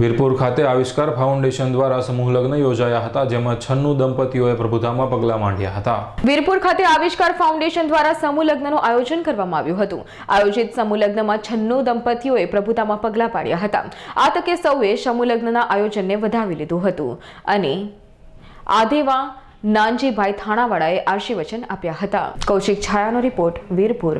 વીરપુર ખાતે આવિષ્કાર ફાઉન્ડેશન દ્વારા સમૂહ લગ્ન યોજાયા હતા જેમાં છન્નું દંપતીઓએ પ્રભુતામાં પગલાં માંડ્યા હતા વીરપુર ખાતે આવિષ્કાર ફાઉન્ડેશન દ્વારા સમૂહ લગ્નનું આયોજન કરવામાં આવ્યું હતું આયોજિત સમૂહ લગ્નમાં છન્નું દંપતીઓએ પ્રભુતામાં પગલાં પાડ્યા હતા આ તકે સૌએ સમૂહ લગ્નના આયોજનને વધાવી લીધું હતું અને આધેવા નાનજીભાઈ થાણાવાળાએ આશીર્વચન આપ્યા હતા કૌશિક છાયાનો રિપોર્ટ વીરપુર